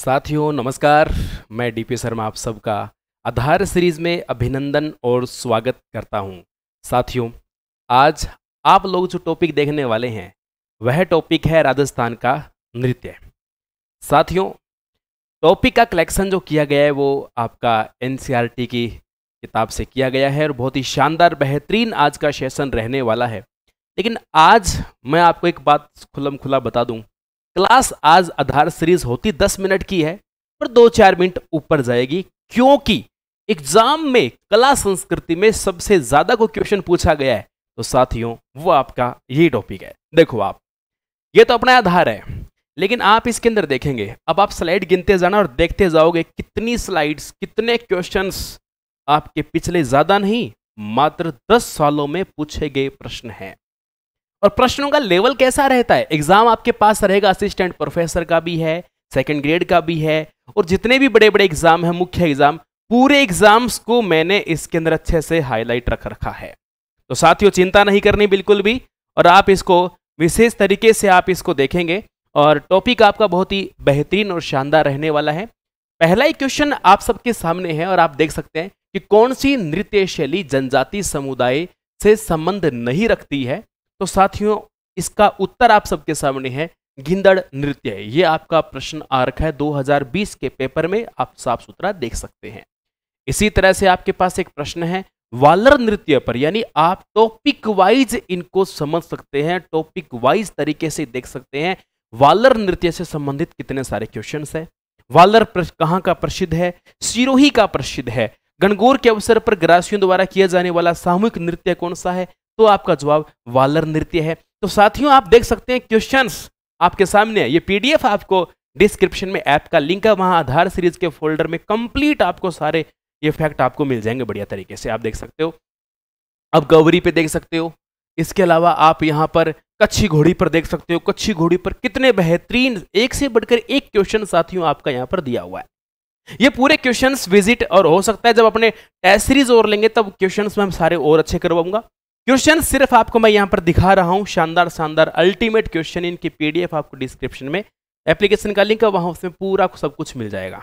साथियों नमस्कार मैं डीपी शर्मा आप सबका आधार सीरीज में अभिनंदन और स्वागत करता हूं साथियों आज आप लोग जो टॉपिक देखने वाले हैं वह टॉपिक है राजस्थान का नृत्य साथियों टॉपिक का कलेक्शन जो किया गया है वो आपका एन की किताब से किया गया है और बहुत ही शानदार बेहतरीन आज का सेशन रहने वाला है लेकिन आज मैं आपको एक बात खुलम खुला बता दूं क्लास आज आधार सीरीज होती दस मिनट की है पर दो चार मिनट ऊपर जाएगी क्योंकि एग्जाम में कला संस्कृति में सबसे ज्यादा को क्वेश्चन पूछा गया है तो साथियों वो आपका ये टॉपिक है देखो आप ये तो अपना आधार है लेकिन आप इसके अंदर देखेंगे अब आप स्लाइड गिनते जाना और देखते जाओगे कितनी स्लाइड्स कितने क्वेश्चंस आपके पिछले ज्यादा नहीं मात्र दस सालों में पूछे गए प्रश्न हैं और प्रश्नों का लेवल कैसा रहता है एग्जाम आपके पास रहेगा असिस्टेंट प्रोफेसर का भी है सेकेंड ग्रेड का भी है और जितने भी बड़े बड़े एग्जाम हैं मुख्य एग्जाम पूरे एग्जाम्स को मैंने इसके अंदर अच्छे से हाईलाइट रख रखा है तो साथियों चिंता नहीं करनी बिल्कुल भी और आप इसको विशेष तरीके से आप इसको देखेंगे और टॉपिक आपका बहुत ही बेहतरीन और शानदार रहने वाला है पहला ही क्वेश्चन आप सबके सामने है और आप देख सकते हैं कि कौन सी नृत्य शैली जनजाति समुदाय से संबंध नहीं रखती है तो साथियों इसका उत्तर आप सबके सामने है गिंदड़ नृत्य है ये आपका प्रश्न आ रखा है 2020 के पेपर में आप साफ सुथरा देख सकते हैं इसी तरह से आपके पास एक प्रश्न है वालर नृत्य पर यानी आप टॉपिक वाइज इनको समझ सकते हैं टॉपिक वाइज तरीके से देख सकते हैं वालर नृत्य से संबंधित कितने सारे क्वेश्चन है वालर कहाँ का प्रसिद्ध है सिरोही का प्रसिद्ध है गणगौर के अवसर पर ग्रासियों द्वारा किया जाने वाला सामूहिक नृत्य कौन सा है तो आपका जवाब वालर नृत्य है तो साथियों आप देख सकते हैं क्वेश्चंस आपके सामने ये पीडीएफ आपको डिस्क्रिप्शन में ऐप का लिंक है वहां आधार सीरीज के फोल्डर में कंप्लीट आपको सारे ये फैक्ट आपको मिल जाएंगे बढ़िया तरीके से आप देख सकते हो आप गौरी पे देख सकते हो इसके अलावा आप यहाँ पर कच्ची घोड़ी पर देख सकते हो कच्ची घोड़ी पर कितने बेहतरीन एक से बढ़कर एक क्वेश्चन साथियों आपका यहाँ पर दिया हुआ है ये पूरे क्वेश्चंस विजिट और हो सकता है जब अपने टेस्ट सीरीज और लेंगे तब क्वेश्चंस में हम सारे और अच्छे करवाऊंगा क्वेश्चन सिर्फ आपको मैं यहाँ पर दिखा रहा हूँ शानदार शानदार अल्टीमेट क्वेश्चन इनकी पीडीएफ आपको डिस्क्रिप्शन में एप्लीकेशन का लिंक है वहां उसमें पूरा सब कुछ मिल जाएगा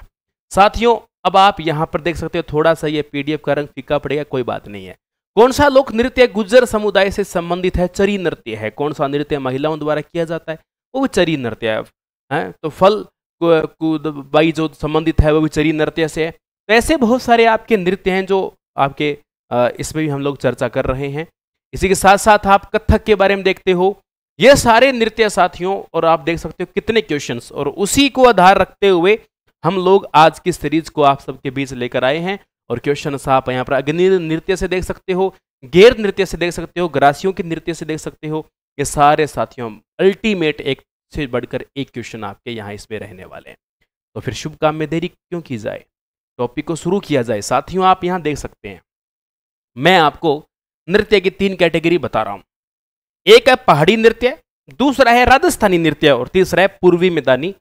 साथियों अब आप यहाँ पर देख सकते हो थोड़ा सा ये पीडीएफ का रंग फीका पड़ेगा कोई बात नहीं है कौन सा लोक नृत्य गुज्जर समुदाय से संबंधित है चरी नृत्य है कौन सा नृत्य महिलाओं द्वारा किया जाता है वो चरी नृत्य है, है तो फल बाई जो संबंधित है वो भी चरी नृत्य से है तो ऐसे बहुत सारे आपके नृत्य हैं जो आपके इसमें भी हम लोग चर्चा कर रहे हैं इसी के साथ साथ आप कथक के बारे में देखते हो ये सारे नृत्य साथियों और आप देख सकते हो कितने क्वेश्चंस और उसी को आधार रखते हुए हम लोग आज की सीरीज को आप सबके बीच लेकर आए हैं और क्वेश्चन आप यहाँ पर अग्नि नृत्य से देख सकते हो गैर नृत्य से देख सकते हो ग्रासियों के नृत्य से देख सकते हो ये सारे साथियों अल्टीमेट एक से बढ़कर एक क्वेश्चन आपके यहाँ इसमें रहने वाले हैं तो फिर शुभ काम में देरी क्यों की जाए टॉपिक को शुरू किया जाए साथियों आप यहाँ देख सकते हैं मैं आपको नृत्य की तीन कैटेगरी बता रहा हूं एक है पहाड़ी नृत्य दूसरा है राजस्थानी नृत्य और तीसरा है पूर्वी मैदानी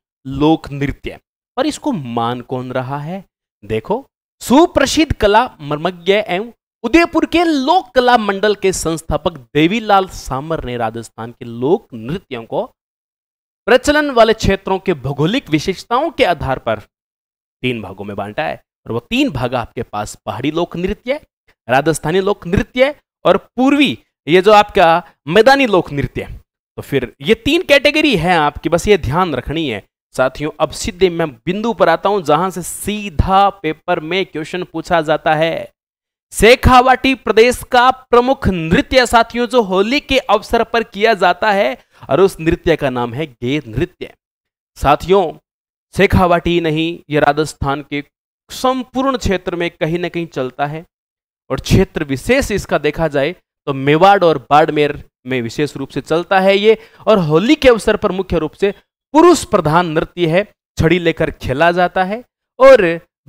लोक नृत्य और इसको मान कौन रहा है देखो सुप्रसिद्ध कला मर्मज्ञ एवं उदयपुर के लोक कला मंडल के संस्थापक देवीलाल सामर ने राजस्थान के लोक नृत्यों को प्रचलन वाले क्षेत्रों के भौगोलिक विशेषताओं के आधार पर तीन भागों में बांटा है और वो तीन भाग आपके पास पहाड़ी लोक नृत्य राजस्थानी लोक नृत्य और पूर्वी ये जो आपका मैदानी लोक नृत्य तो फिर ये तीन कैटेगरी है आपकी बस ये ध्यान रखनी है साथियों अब सीधे मैं बिंदु पर आता हूं जहां से सीधा पेपर में क्वेश्चन पूछा जाता है शेखावाटी प्रदेश का प्रमुख नृत्य साथियों जो होली के अवसर पर किया जाता है और उस नृत्य का नाम है गे नृत्य साथियों शेखावाटी नहीं ये राजस्थान के संपूर्ण क्षेत्र में कहीं ना कहीं चलता है और क्षेत्र विशेष इसका देखा जाए तो मेवाड़ और बाड़मेर में विशेष रूप से चलता है ये और होली के अवसर पर मुख्य रूप से पुरुष प्रधान नृत्य है छड़ी लेकर खेला जाता है और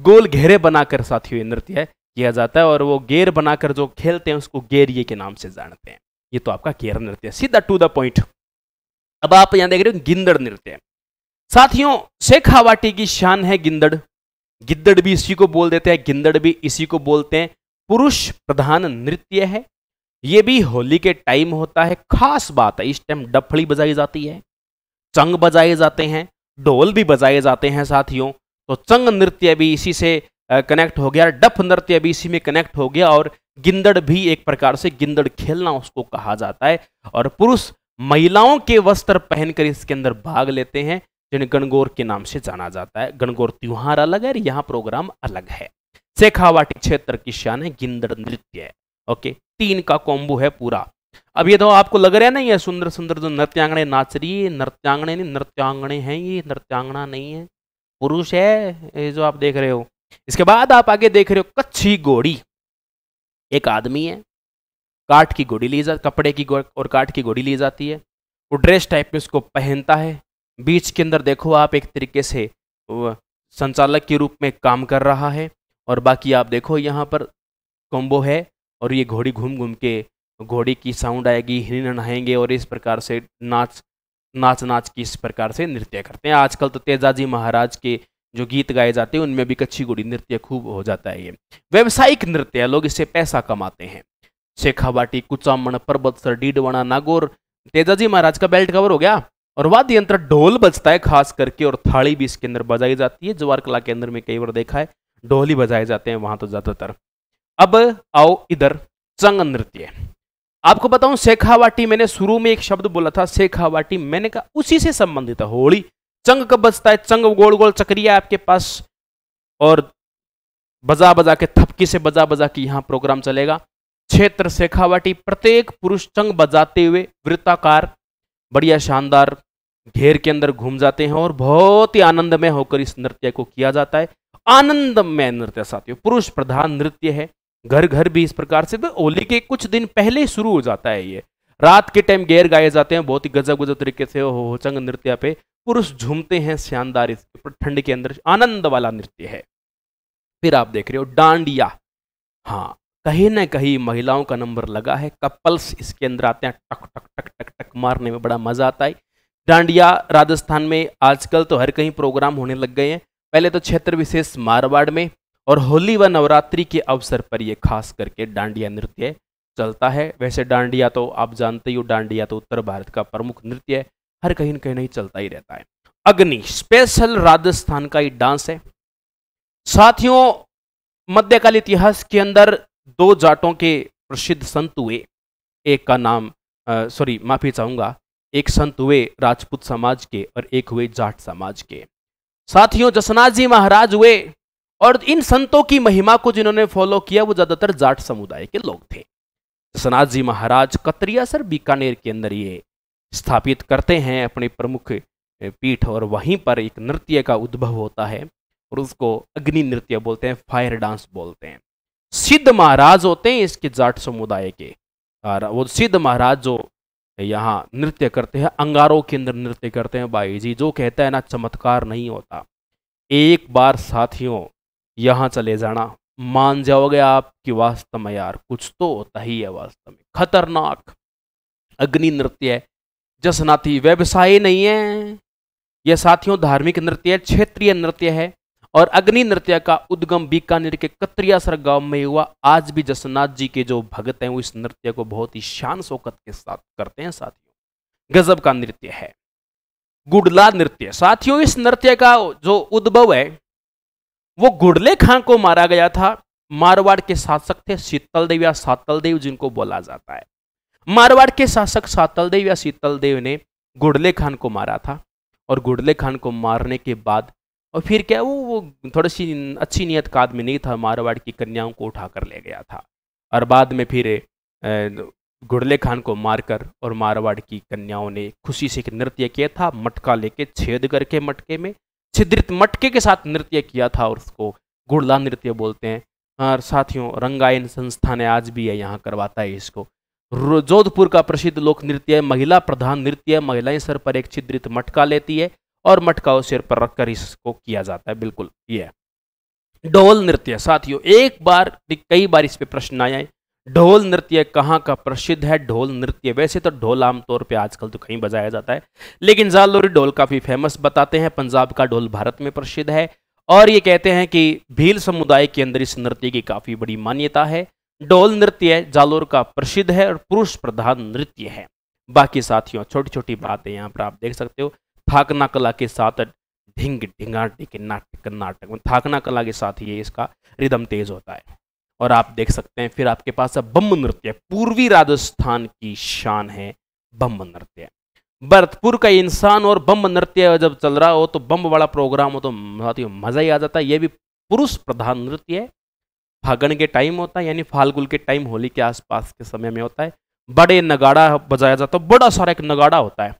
गोल घेरे बनाकर साथियों नृत्य किया जाता है और वो गेर बनाकर जो खेलते हैं उसको गेरिये के नाम से जानते हैं ये तो आपका गेर नृत्य सीधा टू द पॉइंट अब आप यहां देख रहे हो गिंदड़ नृत्य साथियों शेखावाटी की शान है गिंदड़ गिद्दड़ भी इसी को बोल देते हैं गिंदड़ भी इसी को बोलते हैं पुरुष प्रधान नृत्य है ये भी होली के टाइम होता है खास बात है इस टाइम डफड़ी बजाई जाती है चंग बजाए जाते हैं ढोल भी बजाए जाते हैं साथियों तो चंग नृत्य भी इसी से कनेक्ट हो गया डफ नृत्य भी इसी में कनेक्ट हो गया और गिंदड़ भी एक प्रकार से गिंदड़ खेलना उसको कहा जाता है और पुरुष महिलाओं के वस्त्र पहनकर इसके अंदर भाग लेते हैं जिन्हें गणगौर के नाम से जाना जाता है गणगौर त्यौहार अलग है और यहाँ प्रोग्राम अलग है शेखावाटी क्षेत्र की शान है गिंदर नृत्य ओके तीन का कॉम्बो है पूरा अब ये तो आपको लग रहा है ना ये सुंदर सुंदर जो नृत्यांगणे नाच रही है नृत्यांगणे नहीं नृत्यांगणे हैं ये नृत्यांगना नहीं है पुरुष है ये जो आप देख रहे हो इसके बाद आप आगे देख रहे हो कच्छी घोड़ी एक आदमी है काठ की घोड़ी ली जा कपड़े की और काठ की घोड़ी ली जाती है वो ड्रेस टाइप में उसको पहनता है बीच के अंदर देखो आप एक तरीके से संचालक के रूप में काम कर रहा है और बाकी आप देखो यहाँ पर कॉम्बो है और ये घोड़ी घूम घूम के घोड़ी की साउंड आएगी हिरण नहाएंगे और इस प्रकार से नाच नाच नाच की इस प्रकार से नृत्य करते हैं आजकल तो तेजाजी महाराज के जो गीत गाए जाते हैं उनमें भी कच्ची गुड़ी नृत्य खूब हो जाता है ये व्यावसायिक नृत्य लोग इससे पैसा कमाते हैं शेखावाटी कुचामण सर डीडवाणा नागौर तेजाजी महाराज का बेल्ट कवर हो गया और वाद्य यंत्र ढोल बजता है खास करके और थाली भी इसके अंदर बजाई जाती है जवार कला के अंदर में कई बार देखा है डोहली बजाए जाते हैं वहां तो ज़्यादातर अब आओ इधर चंग नृत्य आपको बताऊं शेखावाटी मैंने शुरू में एक शब्द बोला था शेखावाटी मैंने कहा उसी से संबंधित है होली चंग कब बजता है चंग गोल गोल चक्रिया आपके पास और बजा बजा के थपकी से बजा बजा के यहाँ प्रोग्राम चलेगा क्षेत्र शेखावाटी प्रत्येक पुरुष चंग बजाते हुए वृत्ताकार बढ़िया शानदार घेर के अंदर घूम जाते हैं और बहुत ही आनंद में होकर इस नृत्य को किया जाता है आनंदमय नृत्य साथियों पुरुष प्रधान नृत्य है घर घर भी इस प्रकार से तो होली के कुछ दिन पहले शुरू हो जाता है ये रात के टाइम गेर गाए जाते हैं बहुत ही गजब गजब तरीके से हो चंग नृत्य पे पुरुष झूमते हैं शानदार ठंड के अंदर आनंद वाला नृत्य है फिर आप देख रहे हो डांडिया हाँ कहीं ना कहीं महिलाओं का नंबर लगा है कपल्स इसके अंदर आते हैं टक टक टक टक टक मारने में बड़ा मजा आता है डांडिया राजस्थान में आजकल तो हर कहीं प्रोग्राम होने लग गए हैं पहले तो क्षेत्र विशेष मारवाड़ में और होली व नवरात्रि के अवसर पर ये खास करके डांडिया नृत्य चलता है वैसे डांडिया तो आप जानते ही हो डांडिया तो उत्तर भारत का प्रमुख नृत्य है हर कहीं न कहीं नहीं चलता ही रहता है अग्नि स्पेशल राजस्थान का ही डांस है साथियों मध्यकाल इतिहास के अंदर दो जाटों के प्रसिद्ध संत हुए एक का नाम सॉरी माफी चाहूंगा एक संत हुए राजपूत समाज के और एक हुए जाट समाज के साथियों जसनाथ जी महाराज हुए और इन संतों की महिमा को जिन्होंने फॉलो किया वो ज्यादातर जाट समुदाय के लोग थे जसनाथ जी महाराज कतरिया सर बीकानेर के अंदर ये स्थापित करते हैं अपने प्रमुख पीठ और वहीं पर एक नृत्य का उद्भव होता है और उसको अग्नि नृत्य बोलते हैं फायर डांस बोलते हैं सिद्ध महाराज होते हैं इसके जाट समुदाय के और वो सिद्ध महाराज जो यहाँ नृत्य करते हैं अंगारों के अंदर नृत्य करते हैं बाई जी जो कहता है ना चमत्कार नहीं होता एक बार साथियों यहाँ चले जाना मान जाओगे आप कि वास्तव में यार कुछ तो होता ही है वास्तव में खतरनाक अग्नि नृत्य है जसनाती व्यवसाय नहीं है यह साथियों धार्मिक नृत्य है क्षेत्रीय नृत्य है और अग्नि नृत्य का उद्गम बीकानेर के कतरियासर गांव में हुआ आज भी जसनाथ जी के जो भगत हैं वो इस नृत्य को बहुत ही शान शोकत के साथ करते हैं साथियों गजब का नृत्य है गुडला नृत्य साथियों इस नृत्य का जो उद्भव है वो गुडले खान को मारा गया था मारवाड़ के शासक थे शीतल देव या सातल देव जिनको बोला जाता है मारवाड़ के शासक सातल देव या शीतल देव ने गुडले खान को मारा था और गुडले खान को मारने के बाद और फिर क्या वो वो थोड़ी सी अच्छी नियत का आदमी नहीं था मारवाड़ की कन्याओं को उठा कर ले गया था और बाद में फिर गुड़ले खान को मारकर और मारवाड़ की कन्याओं ने खुशी से नृत्य किया था मटका लेके छेद करके मटके में छिद्रित मटके के साथ नृत्य किया था और उसको गुड़ला नृत्य बोलते हैं और साथियों रंगायन संस्था ने आज भी है यहाँ करवाता है इसको जोधपुर का प्रसिद्ध लोक नृत्य महिला प्रधान नृत्य महिलाएं सर पर एक छिद्रित मटका लेती है और मटकाओ सिर पर रखकर इसको किया जाता है बिल्कुल ये ढोल नृत्य साथियों एक बार कई बार इस पर प्रश्न आए ढोल नृत्य कहाँ का प्रसिद्ध है ढोल नृत्य वैसे तो ढोल आमतौर पे आजकल तो कहीं बजाया जाता है लेकिन जालोरी ढोल काफ़ी फेमस बताते हैं पंजाब का ढोल भारत में प्रसिद्ध है और ये कहते हैं कि भील समुदाय के अंदर इस नृत्य की काफ़ी बड़ी मान्यता है ढोल नृत्य जालोर का प्रसिद्ध है और पुरुष प्रधान नृत्य है बाकी साथियों छोटी छोटी बातें यहाँ पर आप देख सकते हो थाकना कला के साथ ढिंग ढिंगाटी के नाटक नाटक में थाकना कला के साथ ये इसका रिदम तेज होता है और आप देख सकते हैं फिर आपके पास बम नृत्य पूर्वी राजस्थान की शान है बम नृत्य भरतपुर का इंसान और बम नृत्य जब चल रहा हो तो बम्ब वाला प्रोग्राम हो तो साथियों मजा ही आ जाता है ये भी पुरुष प्रधान नृत्य है फागण के टाइम होता है यानी फाल्गुन के टाइम होली के आसपास के समय में होता है बड़े नगाड़ा बजाया जाता है बड़ा सारा एक नगाड़ा होता है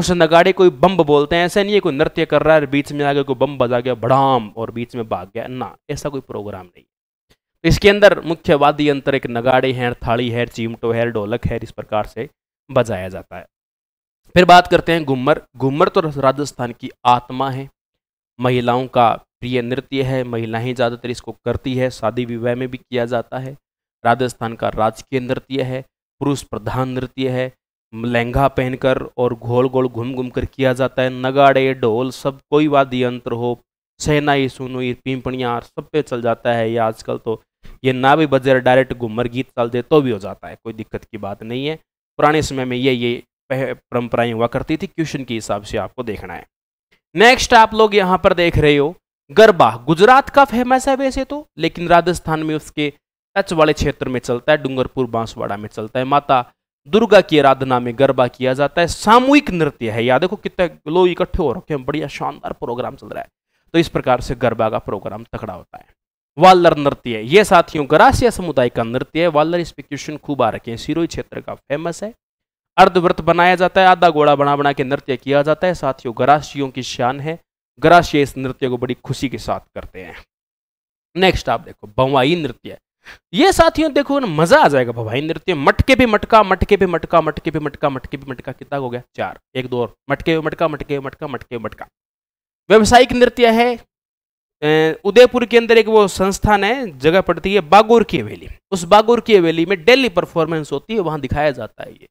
उस नगाड़े कोई बम बोलते हैं ऐसा नहीं है कोई नृत्य कर रहा है बीच में आ गया कोई बम बजा गया बड़ाम और बीच में भाग गया ना ऐसा कोई प्रोग्राम नहीं तो इसके अंदर मुख्य वाद्य यंत्र एक नगाड़े हैं थाली है चिमटो है ढोलक है इस प्रकार से बजाया जाता है फिर बात करते हैं घूमर घूमर तो राजस्थान की आत्मा है महिलाओं का प्रिय नृत्य है महिलाएं ज़्यादातर इसको करती है शादी विवाह में भी किया जाता है राजस्थान का राजकीय नृत्य है पुरुष प्रधान नृत्य है लहंगा पहनकर और घोल घोल घूम घूम कर किया जाता है नगाड़े ढोल सब कोई वाद्य यंत्र हो सहनाई सुनुई पिंपणिया सब पे चल जाता है ये आजकल तो ये ना भी बजे डायरेक्ट घूमर गीत चल दे तो भी हो जाता है कोई दिक्कत की बात नहीं है पुराने समय में ये ये परंपराएं हुआ करती थी क्वेश्चन के हिसाब से आपको देखना है नेक्स्ट आप लोग यहाँ पर देख रहे हो गरबा गुजरात का फेमस है वैसे तो लेकिन राजस्थान में उसके टच वाले क्षेत्र में चलता है डूंगरपुर बांसवाड़ा में चलता है माता दुर्गा की आराधना में गरबा किया जाता है सामूहिक नृत्य है या देखो कितने लोग इकट्ठे हो रखे हैं बढ़िया शानदार प्रोग्राम चल रहा है तो इस प्रकार से गरबा का प्रोग्राम तकड़ा होता है वालर नृत्य है ये साथियों गरासिया समुदाय का नृत्य है वालर इस पे क्वेश्चन खूब आ रखे हैं सिरोई क्षेत्र का फेमस है अर्धव्रत बनाया जाता है आधा घोड़ा बना बना के नृत्य किया जाता है साथियों गराशियों की शान है गराशिया इस नृत्य को बड़ी खुशी के साथ करते हैं नेक्स्ट आप देखो बवाई नृत्य ये साथियों देखो ना मजा आ जाएगा भवाई नृत्य मटके पे मटका मटके पे मटका मटके पे मटका मटके पे मटका कितना हो गया चार एक दो और मटके मटका मटके मटका मटके मटका व्यवसायिक नृत्य है उदयपुर के अंदर एक वो संस्थान है जगह पड़ती है बागोर की हवेली उस बागोर की हवेली में डेली परफॉर्मेंस होती है वहां दिखाया जाता है ये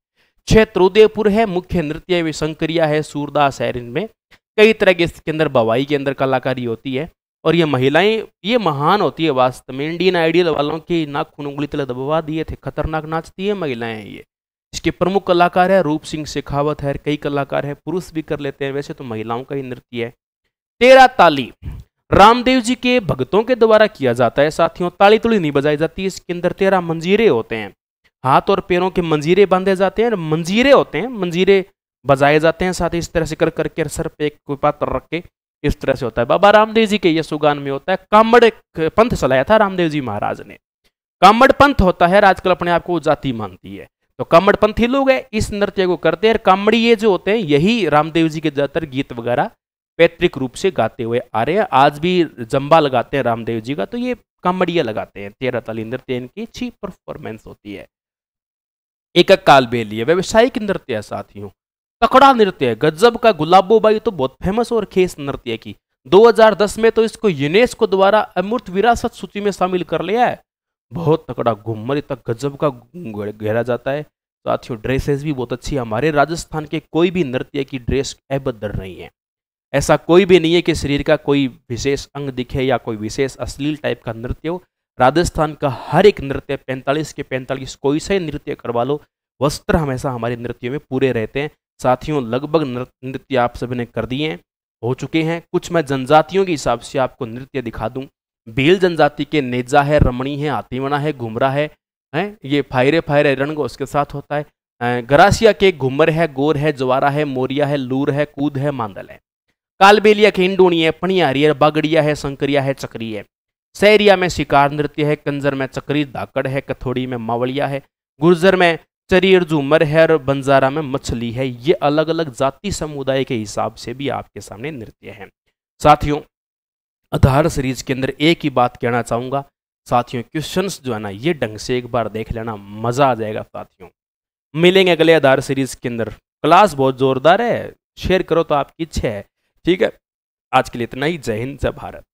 क्षेत्र उदयपुर है मुख्य नृत्य शंकरिया है सूरदास है इनमें कई तरह के इसके अंदर बवाई के अंदर कलाकारी होती है और ये महिलाएं ये महान होती है वास्तव में इंडियन आइडियल वालों की खून उंगली तले दबवा दिए थे खतरनाक नाचती है महिलाएं ये इसके प्रमुख कलाकार है रूप सिंह शेखावत है कई कलाकार है पुरुष भी कर लेते हैं वैसे तो महिलाओं का ही नृत्य है तेरा ताली रामदेव जी के भगतों के द्वारा किया जाता है साथियों ताली तुली नहीं बजाई जाती इसके अंदर तेरह मंजीरे होते हैं हाथ और पैरों के मंजीरे बांधे जाते हैं मंजीरे होते हैं मंजीरे बजाए जाते हैं साथ ही इस तरह से कर करके सर पे एक कोई पात्र रख के इस तरह से होता है बाबा रामदेव जी के ये सुगान में होता है कामड़ पंथ चलाया था रामदेव जी महाराज ने कामड़ पंथ होता है आजकल अपने आप को जाति मानती है तो कामड़ पंथी लोग है इस नृत्य को करते हैं कामड़ी ये जो होते हैं यही रामदेव जी के ज्यादातर गीत वगैरह पैतृक रूप से गाते हुए आ रहे हैं आज भी जम्बा लगाते हैं रामदेव जी का तो ये कामड़िया लगाते हैं तेरह ताली नृत्य इनकी अच्छी परफॉर्मेंस होती है एक काल बेली है व्यवसायिक नृत्य साथियों तकड़ा नृत्य है गजब का गुलाबो बाई तो बहुत फेमस और खेस नृत्य की 2010 में तो इसको यूनेस्को द्वारा अमृत विरासत सूची में शामिल कर लिया है बहुत तकड़ा घूमर इतना गजब का गहरा जाता है साथियों ड्रेसेस भी बहुत अच्छी है हमारे राजस्थान के कोई भी नृत्य की ड्रेस ऐबदर नहीं है ऐसा कोई भी नहीं है कि शरीर का कोई विशेष अंग दिखे या कोई विशेष अश्लील टाइप का नृत्य हो राजस्थान का हर एक नृत्य 45 के 45 कोई से नृत्य करवा लो वस्त्र हमेशा हमारे नृत्यों में पूरे रहते हैं साथियों लगभग नृत्य आप सभी ने कर दिए हैं हो चुके हैं कुछ मैं जनजातियों के हिसाब से आपको नृत्य दिखा दूं बेल जनजाति के नेजा है रमणी है आतिवना है घुमरा है हैं ये फायरे फायरे रंग उसके साथ होता है गरासिया के घुमर है गोर है ज्वारा है मोरिया है लूर है कूद है मांदल है कालबेलिया के इंडोनी है पणियारी है बागड़िया है संकरिया है चक्री है सैरिया में शिकार नृत्य है कंजर में चक्री दाकड़ है कथोड़ी में मावड़िया है गुर्जर में चरियर झूमर है और बंजारा में मछली है ये अलग अलग जाति समुदाय के हिसाब से भी आपके सामने नृत्य है साथियों आधार सीरीज के अंदर एक ही बात कहना चाहूंगा साथियों क्वेश्चंस जो है ना ये ढंग से एक बार देख लेना मज़ा आ जाएगा साथियों मिलेंगे अगले आधार सीरीज के अंदर क्लास बहुत ज़ोरदार है शेयर करो तो आपकी इच्छा है ठीक है आज के लिए इतना ही जय हिंद जय भारत